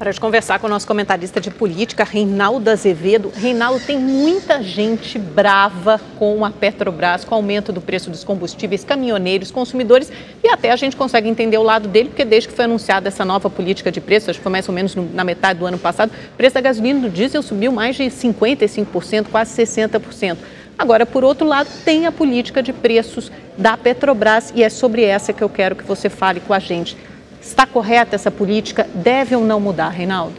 Para conversar com o nosso comentarista de política, Reinaldo Azevedo. Reinaldo, tem muita gente brava com a Petrobras, com o aumento do preço dos combustíveis, caminhoneiros, consumidores, e até a gente consegue entender o lado dele, porque desde que foi anunciada essa nova política de preço, acho que foi mais ou menos na metade do ano passado, o preço da gasolina e do diesel subiu mais de 55%, quase 60%. Agora, por outro lado, tem a política de preços da Petrobras e é sobre essa que eu quero que você fale com a gente. Está correta essa política? Deve ou não mudar, Reinaldo?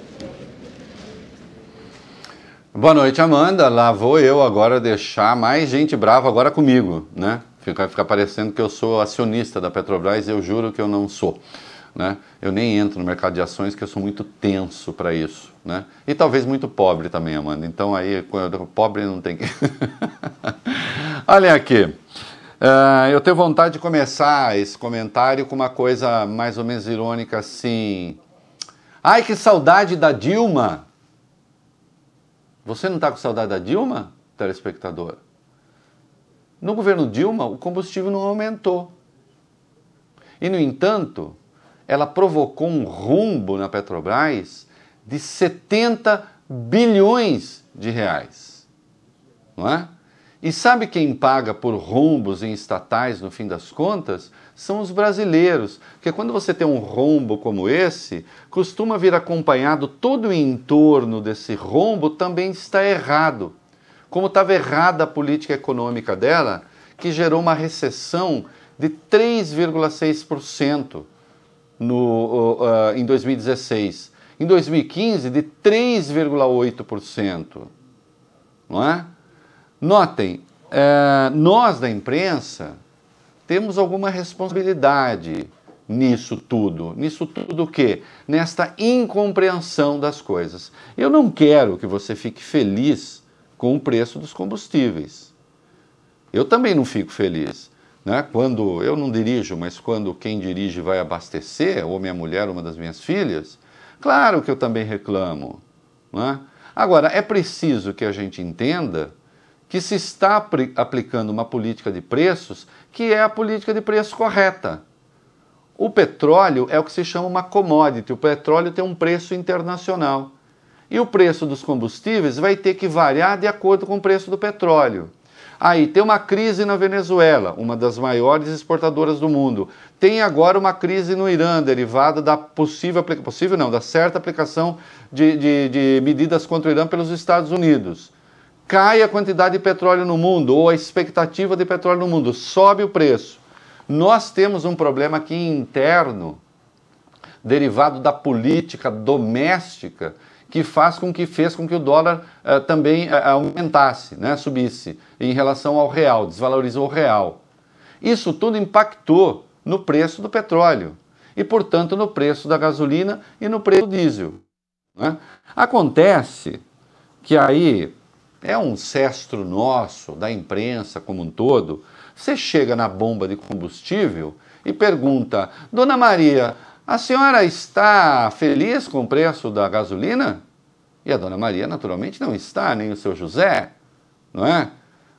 Boa noite, Amanda. Lá vou eu agora deixar mais gente brava agora comigo, né? Fica, fica parecendo que eu sou acionista da Petrobras, eu juro que eu não sou. Né? Eu nem entro no mercado de ações que eu sou muito tenso para isso, né? E talvez muito pobre também, Amanda. Então aí, quando eu, pobre não tem que... Olha aqui, Uh, eu tenho vontade de começar esse comentário com uma coisa mais ou menos irônica assim. Ai, que saudade da Dilma! Você não está com saudade da Dilma, telespectador? No governo Dilma, o combustível não aumentou. E, no entanto, ela provocou um rumbo na Petrobras de 70 bilhões de reais. Não é? E sabe quem paga por rombos em estatais no fim das contas? São os brasileiros, porque quando você tem um rombo como esse, costuma vir acompanhado todo o entorno desse rombo também está errado. Como estava errada a política econômica dela, que gerou uma recessão de 3,6% no, uh, em 2016. Em 2015, de 3,8%. Não é? Notem, é, nós da imprensa temos alguma responsabilidade nisso tudo. Nisso tudo o quê? Nesta incompreensão das coisas. Eu não quero que você fique feliz com o preço dos combustíveis. Eu também não fico feliz. Né? Quando eu não dirijo, mas quando quem dirige vai abastecer, ou minha mulher, uma das minhas filhas, claro que eu também reclamo. Né? Agora, é preciso que a gente entenda que se está aplicando uma política de preços que é a política de preço correta. O petróleo é o que se chama uma commodity, o petróleo tem um preço internacional. E o preço dos combustíveis vai ter que variar de acordo com o preço do petróleo. Aí tem uma crise na Venezuela, uma das maiores exportadoras do mundo. Tem agora uma crise no Irã, derivada da possível, possível não, da certa aplicação de, de, de medidas contra o Irã pelos Estados Unidos cai a quantidade de petróleo no mundo ou a expectativa de petróleo no mundo, sobe o preço. Nós temos um problema aqui interno, derivado da política doméstica, que faz com que fez com que o dólar uh, também uh, aumentasse, né, subisse em relação ao real, desvalorizou o real. Isso tudo impactou no preço do petróleo e, portanto, no preço da gasolina e no preço do diesel. Né? Acontece que aí é um cestro nosso, da imprensa como um todo. Você chega na bomba de combustível e pergunta: Dona Maria, a senhora está feliz com o preço da gasolina? E a Dona Maria, naturalmente, não está, nem o seu José, não é?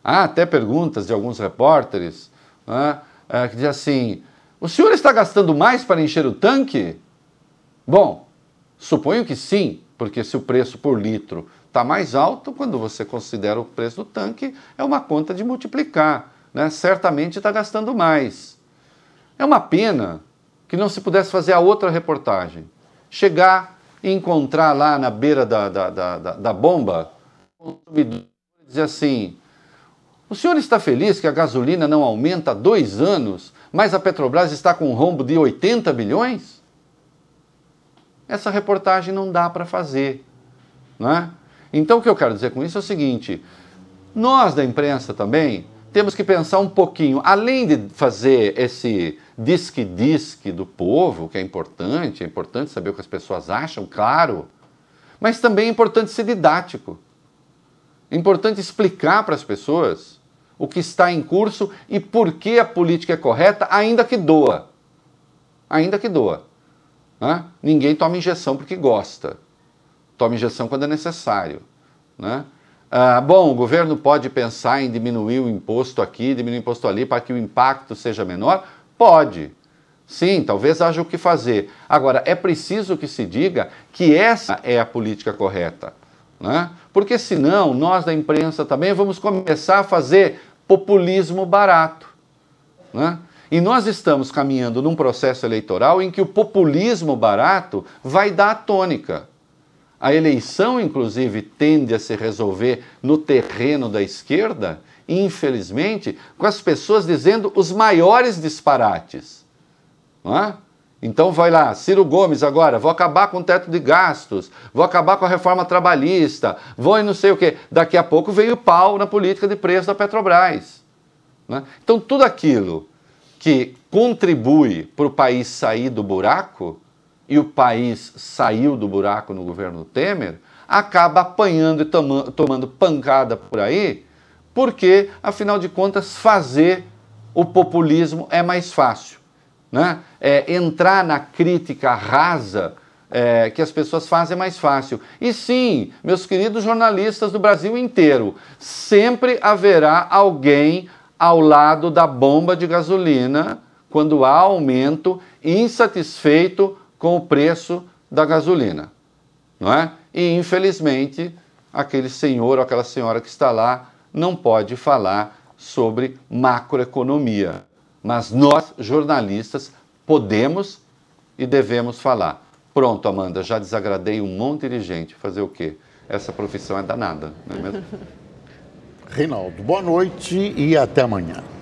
Há até perguntas de alguns repórteres é? é? que dizem assim: o senhor está gastando mais para encher o tanque? Bom, suponho que sim, porque se o preço por litro está mais alto quando você considera o preço do tanque, é uma conta de multiplicar. Né? Certamente está gastando mais. É uma pena que não se pudesse fazer a outra reportagem. Chegar e encontrar lá na beira da, da, da, da bomba o consumidor e dizer assim: o senhor está feliz que a gasolina não aumenta há dois anos, mas a Petrobras está com um rombo de 80 bilhões? Essa reportagem não dá para fazer. Né? Então, o que eu quero dizer com isso é o seguinte: nós da imprensa também temos que pensar um pouquinho, além de fazer esse disque-disque do povo, que é importante, é importante saber o que as pessoas acham, claro, mas também é importante ser didático. É importante explicar para as pessoas o que está em curso e por que a política é correta, ainda que doa. Ainda que doa. Né? Ninguém toma injeção porque gosta toma injeção quando é necessário. Né? Ah, bom, o governo pode pensar em diminuir o imposto aqui, diminuir o imposto ali para que o impacto seja menor? Pode. Sim, talvez haja o que fazer. Agora, é preciso que se diga que essa é a política correta. Né? Porque senão nós da imprensa também vamos começar a fazer populismo barato. Né? E nós estamos caminhando num processo eleitoral em que o populismo barato vai dar a tônica a eleição, inclusive, tende a se resolver no terreno da esquerda, infelizmente, com as pessoas dizendo os maiores disparates. É? Então vai lá, Ciro Gomes agora, vou acabar com o teto de gastos, vou acabar com a reforma trabalhista, vou em não sei o quê. Daqui a pouco veio o pau na política de preço da Petrobras. É? Então tudo aquilo que contribui para o país sair do buraco e o país saiu do buraco no governo Temer, acaba apanhando e toma, tomando pancada por aí, porque, afinal de contas, fazer o populismo é mais fácil. Né? É, entrar na crítica rasa é, que as pessoas fazem é mais fácil. E sim, meus queridos jornalistas do Brasil inteiro, sempre haverá alguém ao lado da bomba de gasolina quando há aumento, insatisfeito com o preço da gasolina, não é? E infelizmente, aquele senhor ou aquela senhora que está lá não pode falar sobre macroeconomia, mas nós jornalistas podemos e devemos falar. Pronto, Amanda, já desagradei um monte de gente. Fazer o quê? Essa profissão é danada, não é mesmo? Reinaldo, boa noite e até amanhã.